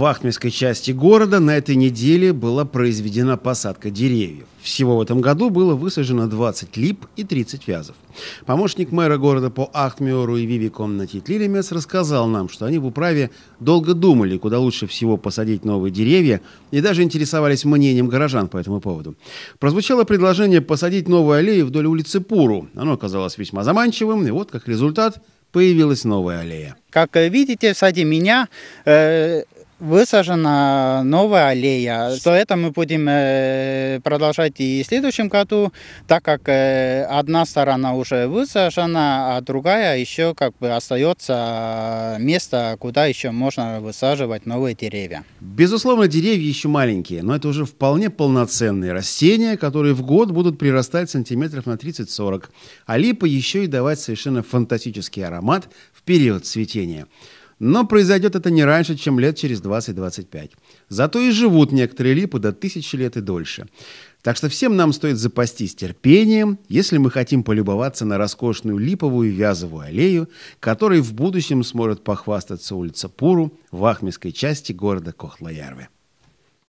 в Ахтмельской части города на этой неделе была произведена посадка деревьев. Всего в этом году было высажено 20 лип и 30 вязов. Помощник мэра города по Ахтмиору и Виви Комнатит рассказал нам, что они в управе долго думали, куда лучше всего посадить новые деревья, и даже интересовались мнением горожан по этому поводу. Прозвучало предложение посадить новую аллею вдоль улицы Пуру. Оно оказалось весьма заманчивым, и вот как результат появилась новая аллея. Как э, видите, сзади меня э, высажена новая аллея. Что это мы будем э, продолжать и в следующем году, так как э, одна сторона уже высажена, а другая еще как бы остается э, место, куда еще можно высаживать новые деревья. Безусловно, деревья еще маленькие, но это уже вполне полноценные растения, которые в год будут прирастать сантиметров на 30-40. А липа еще и давать совершенно фантастический аромат в период цветения. Но произойдет это не раньше, чем лет через 20-25. Зато и живут некоторые липы до тысячи лет и дольше. Так что всем нам стоит запастись терпением, если мы хотим полюбоваться на роскошную липовую вязовую аллею, которой в будущем сможет похвастаться улица Пуру в Ахмельской части города Кохлоярве.